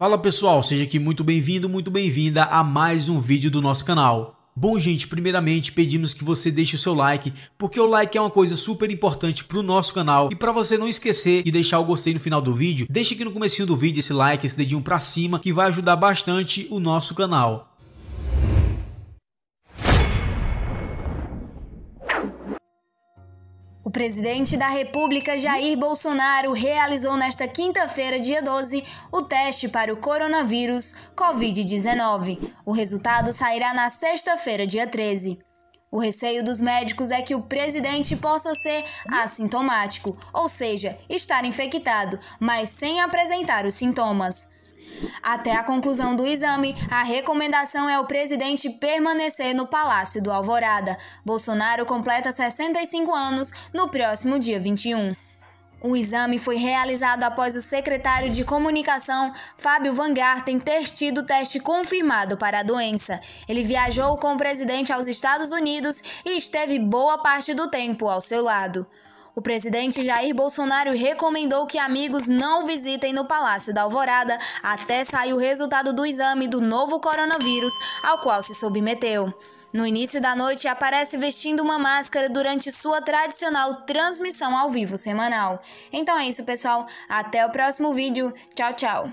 Fala pessoal, seja aqui muito bem-vindo, muito bem-vinda a mais um vídeo do nosso canal. Bom gente, primeiramente pedimos que você deixe o seu like, porque o like é uma coisa super importante para o nosso canal e para você não esquecer de deixar o gostei no final do vídeo, deixa aqui no comecinho do vídeo esse like, esse dedinho para cima que vai ajudar bastante o nosso canal. O presidente da República, Jair Bolsonaro, realizou nesta quinta-feira, dia 12, o teste para o coronavírus Covid-19. O resultado sairá na sexta-feira, dia 13. O receio dos médicos é que o presidente possa ser assintomático, ou seja, estar infectado, mas sem apresentar os sintomas. Até a conclusão do exame, a recomendação é o presidente permanecer no Palácio do Alvorada. Bolsonaro completa 65 anos no próximo dia 21. O exame foi realizado após o secretário de Comunicação, Fábio Vangarten, ter tido o teste confirmado para a doença. Ele viajou com o presidente aos Estados Unidos e esteve boa parte do tempo ao seu lado. O presidente Jair Bolsonaro recomendou que amigos não visitem no Palácio da Alvorada até sair o resultado do exame do novo coronavírus ao qual se submeteu. No início da noite, aparece vestindo uma máscara durante sua tradicional transmissão ao vivo semanal. Então é isso, pessoal. Até o próximo vídeo. Tchau, tchau.